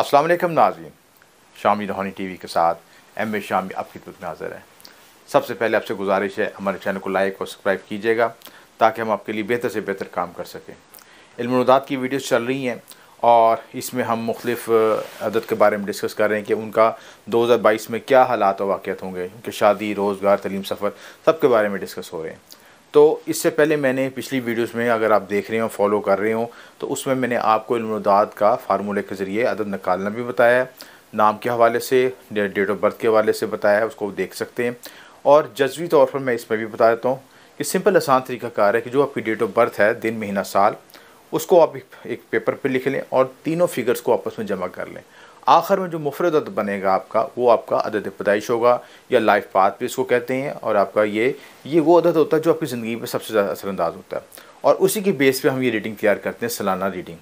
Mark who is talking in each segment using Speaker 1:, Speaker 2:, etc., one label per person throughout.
Speaker 1: असलम नाजीन शामी रूहानी T V के साथ एम ए शामी आपकी खिदमत में हाजिर है सबसे पहले आपसे गुजारिश है हमारे चैनल को लाइक और सब्सक्राइब कीजिएगा ताकि हम आपके लिए बेहतर से बेहतर काम कर सकें इल्मदात की वीडियोस चल रही हैं और इसमें हम मुख्तफ अदद के बारे में डिस्कस कर रहे हैं कि उनका 2022 में क्या हालात और वाक़ होंगे उनके शादी रोज़गार तलीम सफ़र सब के बारे में डिस्कस हो रहे हैं तो इससे पहले मैंने पिछली वीडियोस में अगर आप देख रहे हो फॉलो कर रहे हो तो उसमें मैंने आपको इल्मदाद का फार्मूले के ज़रिए अदद निकालना भी बताया है नाम के हवाले से डेट ऑफ बर्थ के हवाले से बताया है उसको देख सकते हैं और जज्वी तौर पर मैं इसमें भी बता देता हूँ कि सिंपल आसान तरीकाकार है कि जो आपकी डेट ऑफ बर्थ है दिन महीना साल उसको आप एक पेपर पर लिख लें और तीनों फिगर्स को आपस में जमा कर लें आखिर में जो मुफरद बनेगा आपका वो आपका अदद पैदाइश होगा या लाइफ पाथ भी इसको कहते हैं और आपका ये ये वो अदद होता है जो आपकी ज़िंदगी में सबसे ज़्यादा असरानंदाज होता है और उसी के बेस पे हम ये रीडिंग तैयार करते हैं सालाना रीडिंग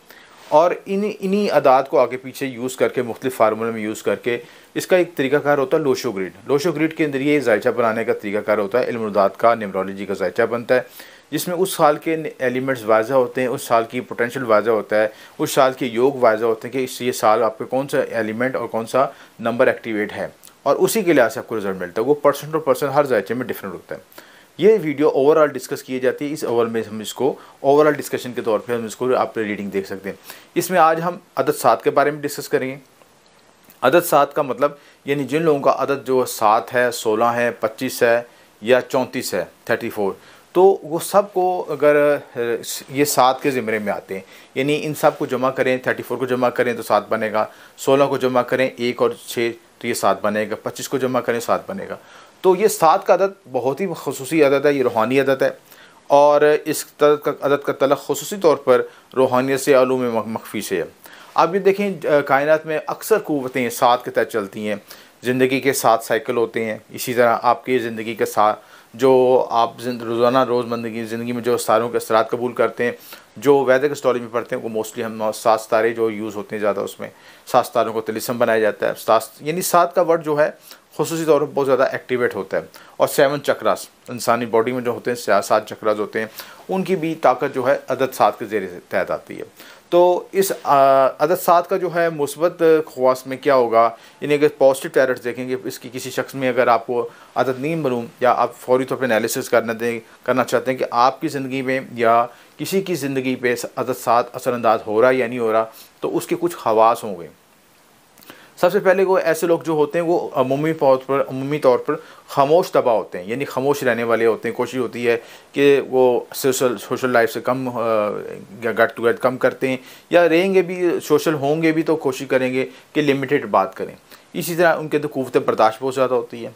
Speaker 1: और इन इन्हीं अदात को आगे पीछे यूज़ करके मुख्तलिफ फार्मूले में यूज़ करके इसका एक तरीकाकार होता है लोशो ग्रिड लोशो ग्रिड के अंदर ये जायचा बनाने का तरीकाकार होता है इल्मदात का न्यूमरोलॉजी का जायचा बनता है जिसमें उस साल के एलिमेंट्स वाजह होते हैं उस साल की पोटेंशियल वाजह होता है उस साल के योग वाजह होते हैं कि इस ये साल आपके कौन सा एलिमेंट और कौन सा नंबर एक्टिवेट है और उसी के लिहाज से आपको रिजल्ट मिलता है वो पर्सन टू पर्सन हर जायचे में डिफरेंट होता है ये वीडियो ओवरऑल डिस्कस किए जाती है इस ओवर में हम इसको ओवरऑल डिस्कशन के तौर पर हम इसको आप रीडिंग देख सकते हैं इसमें आज हम अदद सात के बारे में डिस्कस करेंगे अदद सात का मतलब यानी जिन लोगों का अदद जो सात है सोलह है पच्चीस है या चौंतीस है थर्टी फोर तो वो सब को अगर ये सात के ज़िमरे में आते हैं यानी इन सब को जमा करें थर्टी फोर को जमा करें तो सात बनेगा सोलह को जमा करें एक और छः तो ये सात बनेगा पच्चीस को जमा करें सात बनेगा तो ये सात का अदद बहुत ही खसूसी अदद है ये रूहानी अदद है और इस अदद का अदद का तलक खसूसी तौर पर रूहानियत से आलूम मखफी से है आप ये देखें कायनत में अक्सर कुतें सात के तहत चलती हैं ज़िंदगी के सात साइकिल होते हैं इसी तरह आपकी ज़िंदगी के साथ जो आप रोज़ाना रोज़मंदगी ज़िंदगी में जो सारों के असरात कबूल करते हैं जो वैदिक स्टोरी में पढ़ते हैं वो मोस्टली हम सात सितारे जो यूज़ होते हैं ज़्यादा उसमें सात सितारों को तिलिसम बनाया जाता है सात यानी सात का वर्ड जो है खसूसी तौर पर बहुत ज़्यादा एक्टिवेट होता है और सेवन चक्रास इंसानी बॉडी में जो होते हैं सात चक्रास होते हैं उनकी भी ताकत जो है अदद सात के ज़रिए तहत आती है तो इस अदद सात का जो है मुस्बत खवास में क्या होगा यानी अगर पॉजिटिव टैरट देखेंगे इसकी किसी शख्स में अगर आपको अदद नहीं मरूँ या आप फौरी तौर पर एनालिसिस करना दें करना चाहते हैं कि आपकी ज़िंदगी में या किसी की ज़िंदगी पे अदद सात असरानंदाज हो रहा या नहीं हो रहा तो उसके कुछ खवास होंगे सबसे पहले वो ऐसे लोग जो होते हैं वो अमूमी तौर पर अमूमी तौर पर खामोश तबाह होते हैं यानी खामोश रहने वाले होते हैं कोशिश होती है कि वो सोशल सोशल लाइफ से कम गट टू गट कम करते हैं या रहेंगे भी सोशल होंगे भी तो कोशिश करेंगे कि लिमिटेड बात करें इसी तरह उनके तो कुत बर्दाश्त बहुत ज़्यादा होती है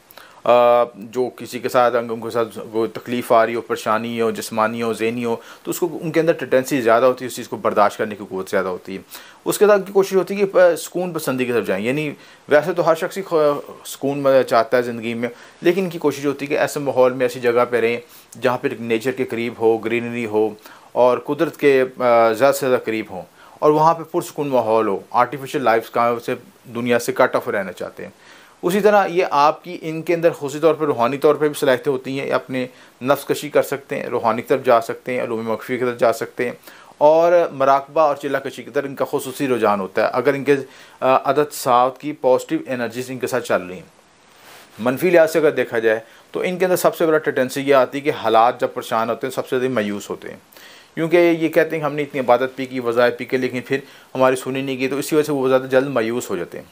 Speaker 1: जो किसी के साथ अंग उनके साथ वो तकलीफ़ आ रही हो परेशानी हो जिसमानी हो जहनी हो तो उसको उनके अंदर टेंडेंसी ज़्यादा होती है उस चीज़ को बर्दाश्त करने की क़वत ज़्यादा होती है उसके साथ की कोशिश होती है कि सुकून पसंदी की तरफ जाएँ यानी वैसे तो हर शख्स ही सुकून चाहता है ज़िंदगी में लेकिन इनकी कोशिश होती है कि ऐसे माहौल में ऐसी जगह पर रहें जहाँ पर नेचर के करीब हो ग्रीनरी हो और कुदरत के ज़्यादा से ज़्यादा करीब हों और वहाँ पर पुरसकून माहौल हो आर्टिफिशियल लाइफ का से दुनिया से कट ऑफ रहना चाहते हैं उसी तरह ये आपकी इनके अंदर खुशी तौर पर रूहानी तौर पर भी सलाहतें होती हैं अपने नफ्सकशी कर सकते हैं रूहानी की तरफ जा सकते हैं अलूम मकफी की तरफ जा सकते हैं और मराकबा और चिल्ला कशी की तरफ इनका खसूस रुझान होता है अगर इनके अदद साहब की पॉजिटिव एनर्जीज इनके साथ चल रही हैं मनफी लिहाज से अगर देखा जाए तो इनके अंदर सबसे बड़ा टेंडेंसी ये आती है कि हालात जब परेशान होते हैं सबसे ज़्यादा मायूस होते हैं क्योंकि ये कहते हैं हमने इतनी इबादत पी की वज़ाय पी के लेकिन फिर हमारी सुनी नहीं की तो इसी वजह से वो ज़्यादा जल्द मायूस हो जाते हैं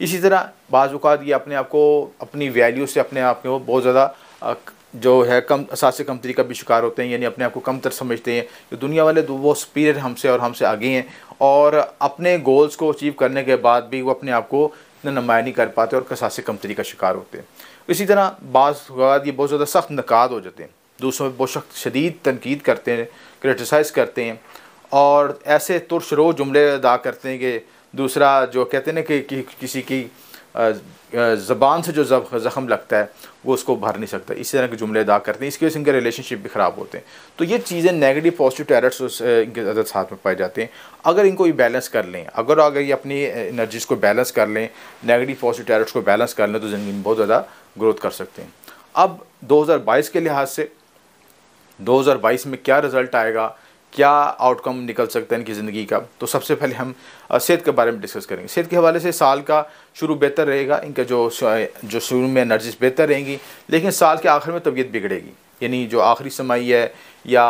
Speaker 1: इसी तरह बाज़ात ये अपने आप को अपनी वैल्यू से अपने आप को बहुत ज़्यादा जो है कम असास कमतरी का भी शिकार होते हैं यानी अपने आप को कम तर समझते हैं जो दुनिया वाले वो सुपीरियर हमसे और हमसे आगे हैं और अपने गोल्स को अचीव करने के बाद भी वो अपने आप को इतना नुमाया नहीं कर पाते और कसास कमतरी का शिकार होते हैं इसी तरह बाद ये बहुत ज़्यादा सख्त नकाद हो जाते हैं दूसरों में बहुत सख्त शदीद तनकीद करते हैं क्रिटिसाइज़ करते हैं और ऐसे तुरशरो जुमले अदा करते हैं कि दूसरा जो कहते हैं ना कि, कि किसी की ज़बान से जो ज़ख़म लगता है वो उसको भर नहीं सकता इसी तरह के जुमले अदा करते हैं इसकी वजह से इनके रिलेशनशिप भी ख़राब होते हैं तो ये चीज़ें नेगेटिव पॉजिटिव टैरेट्स इनके ज़्यादा साथ में पाए जाते हैं अगर इनको ये बैलेंस कर लें अगर अगर ये अपनी एनर्जीज़ को बैलेंस कर लें नेगेटिव पॉजिटिव टैरेट्स को बैलेंस कर लें तो ज़िंदगी में बहुत ज़्यादा ग्रोथ कर सकते हैं अब बाईस के लिहाज से बाईस में क्या रिज़ल्ट आएगा क्या आउटकम निकल सकता है इनकी ज़िंदगी का तो सबसे पहले हम सेहत के बारे में डिस्कस करेंगे सेहत के हवाले से साल का शुरू बेहतर रहेगा इनका जो जो शुरू में एनर्जीज बेहतर रहेंगी लेकिन साल के आखिर में तबीयत बिगड़ेगी यानी जो आखिरी समय है या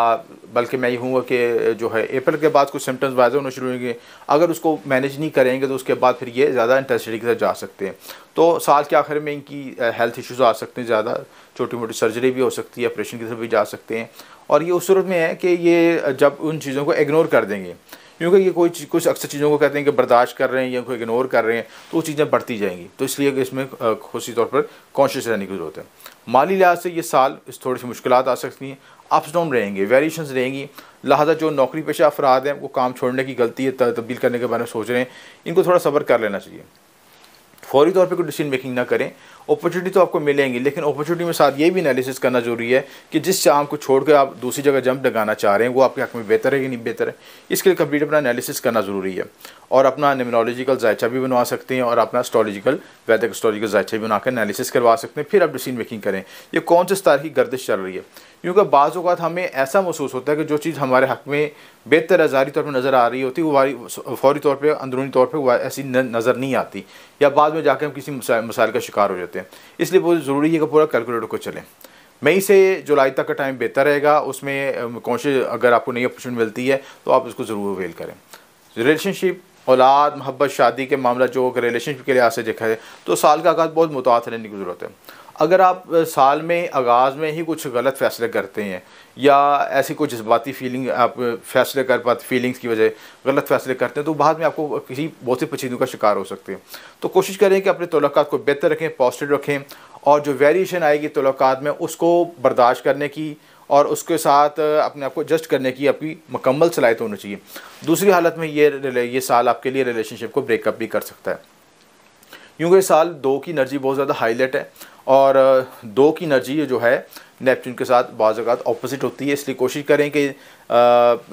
Speaker 1: बल्कि मैं ये हूँ कि जो है अप्रैल के बाद कुछ सिम्टम्स वायदा होना शुरू होंगे अगर उसको मैनेज नहीं करेंगे तो उसके बाद फिर ये ज़्यादा इंटेंसिटी के साथ जा सकते हैं तो साल के आखिर में इनकी हेल्थ इश्यूज़ आ सकते हैं ज़्यादा छोटी मोटी सर्जरी भी हो सकती है ऑपरेशन की तरफ भी जा सकते हैं और ये उस सूरत में है कि ये जब उन चीज़ों को इग्नोर कर देंगे क्योंकि ये कोई कुछ अक्सर चीज़ों को कहते हैं कि बर्दाश्त कर रहे हैं या कोई इग्नोर कर रहे हैं तो वो चीज़ें बढ़ती जाएंगी तो इसलिए इसमें खुशी तौर पर कॉन्शियस रहने की ज़रूरत है माली लिहाज से ये साल इस थोड़ी सी मुश्किल आ सकती हैं अप्स डाउन रहेंगे वेरिएशन रहेंगी लिहाजा जो नौकरी पेशा अफराद हैं वो काम छोड़ने की गलती है तब्दील करने के बारे में सोच रहे हैं इनको थोड़ा सब्र कर लेना चाहिए फौरी तौर पे कोई डिसीजन मेकिंग ना करें अपॉर्चुनिटी तो आपको मिलेंगी लेकिन अपॉर्चुनिटी में साथ ये भी एनालिसिस करना जरूरी है कि जिस चाम को छोड़कर आप दूसरी जगह जंप लगाना चाह रहे हैं वो आपके हक में बेहतर है कि नहीं बेहतर है इसके लिए कंप्लीट अपना एनालिसिस करना जरूरी है और अपना निमोलॉजिकल जायचा भी बनवा सकते हैं और अपना एस्ट्रोलॉजिकल वैदिक एस्ट्रोलॉजिकल जायचा भी बनाकर एनालिसिस करवा सकते हैं फिर आप डिसीजन मेकिंग करें ये कौन से स्तर की गर्दिश चल रही है क्योंकि बाज़ अवत हमें ऐसा महसूस होता है कि जो चीज़ हमारे हक़ में बेहतर आजारी तौर पर नज़र आ रही होती है वो फौरी तौर पर अंदरूनी तौर पर ऐसी नज़र नहीं आती या बाद में जाकर हम किसी मसाइल का शिकार हो जाते हैं इसलिए बहुत ज़रूरी है कि पूरा कैलकुलेटर को चलें मई से जुलाई तक का टाइम बेहतर रहेगा उसमें कौन अगर आपको नई अपॉर्चुनिटी मिलती है तो आप उसको ज़रूर अवेल करें रिलेशनशिप औलाद मोहब्बत शादी के मामला जो रिलेशनशिप के लिहाज से देखा है तो साल का आगाज बहुत मुतासर रहने की ज़रूरत है अगर आप साल में आगाज़ में ही कुछ गलत फ़ैसले करते हैं या ऐसी कोई जज्बाती फीलिंग आप फैसले कर पाते फीलिंग्स की वजह गलत फैसले करते हैं तो बाद में आपको किसी बहुत सी पचीदों का शिकार हो सकते हैं तो कोशिश करें कि अपने तलक़ात को बेहतर रखें पॉजिटिव रखें और जो वेरिएशन आएगी तलक़ात में उसको बर्दाश्त करने की और उसके साथ अपने आप को एडजस्ट करने की आपकी मुकम्मल सलाहित होनी चाहिए दूसरी हालत में ये ये साल आपके लिए रिलेशनशिप को ब्रेकअप भी कर सकता है क्योंकि साल दो की एनर्जी बहुत ज़्यादा हाईलाइट है और दो की एनर्जी जो है नेपच्यून के साथ बाज़ात अपोज़िट होती है इसलिए कोशिश करें कि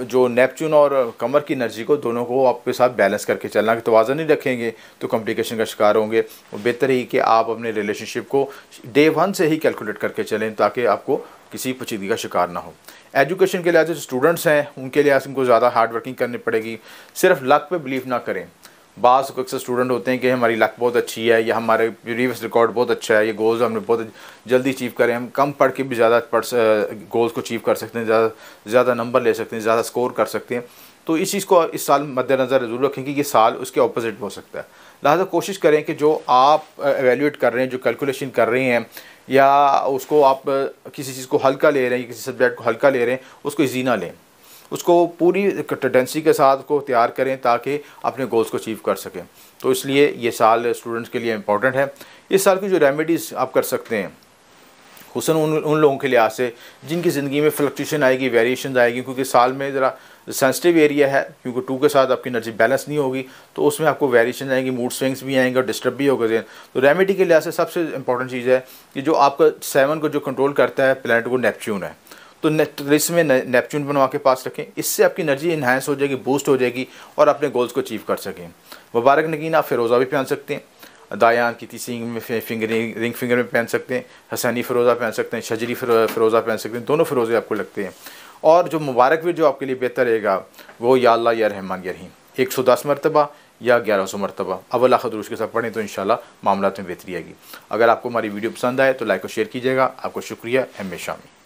Speaker 1: जो नेपच्यून और कमर की एनर्जी को दोनों को आपके साथ बैलेंस करके चलना कि तोज़ा नहीं रखेंगे तो कॉम्प्लिकेशन का शिकार होंगे और बेहतर ही कि आप अपने रिलेशनशिप को डे वन से ही कैलकुलेट करके चलें ताकि आपको किसी पचीदगी का शिकार ना हो एजुकेशन के लिहाज से स्टूडेंट्स हैं उनके लिहाज उनको ज़्यादा हार्ड वर्किंग करनी पड़ेगी सिर्फ लक पे बिलीव ना करें बास अक्सर स्टूडेंट होते हैं कि हमारी लक बहुत अच्छी है या हमारे प्रीवियस रिकॉर्ड बहुत अच्छा है ये गोल्स हमने बहुत जल्दी अचीव करें हम कम पढ़ के भी ज़्यादा पढ़ गोल्स को अचीव कर सकते हैं ज़्यादा ज़्यादा नंबर ले सकते हैं ज़्यादा स्कोर कर सकते हैं तो इस चीज़ को इस साल मद्देनज़र जरूर रखें कि ये साल उसके अपोजिट हो सकता है लिहाजा कोशिश करें कि जो आप एवेल्यूट कर रहे हैं जो कैलकुलेशन कर रहे हैं या उसको आप किसी चीज़ को हल्का ले रहे हैं किसी सब्जेक्ट को हल्का ले रहे हैं उसको ईजी ना लें उसको पूरी टेंडेंसी के साथ उसको तैयार करें ताकि अपने गोल्स को अचीव कर सकें तो इसलिए ये साल स्टूडेंट्स के लिए इम्पॉर्टेंट है इस साल की जो रेमेडीज़ आप कर सकते हैं हुसन उन उन लोगों के लिहाज से जिनकी ज़िंदगी में फ्लक्चुएशन आएगी वेरिएशन आएगी क्योंकि साल में ज़रा सेंसिटिव एरिया है क्योंकि टू के साथ आपकी एनर्जी बैलेंस नहीं होगी तो उसमें आपको वेरिएशन आएंगी मूड स्विंग्स भी आएंगे और डिस्टर्ब भी होगा जेन तो रेमेडी के लिहाज से सबसे इंपॉर्टेंट चीज़ है कि जो आपका सेवन को जो कंट्रोल करता है प्लानट वो नेपच्यून है तो रेस में नेपच्यून बनवा के पास रखें इससे आपकी एनर्जी इन्हांस हो जाएगी बूस्ट हो जाएगी और अपने गोल्स को अचीव कर सकें मुबारक नगीन आप फिरोज़ा भी पहन सकते हैं दायान की तीसरी में फिंगरिंग रिंग फिंगर में पहन सकते हैं हसैनी फ़िरोज़ा पहन सकते हैं शजरी फ़िरोज़ा पहन सकते हैं दोनों फ़िरोज़े आपको लगते हैं और जो मुबारक भी जो आपके लिए बेहतर रहेगा वो या अल्लाह या रहमान या रहीम एक सौ दस मरतबा या ग्यारह सौ मरतबा अब अवला खदरूश के साथ पढ़ें तो इन मामला में बेहतरी आएगी अगर आपको हमारी वीडियो पसंद आए तो लाइक और शेयर कीजिएगा आपको शुक्रिया हमेशा में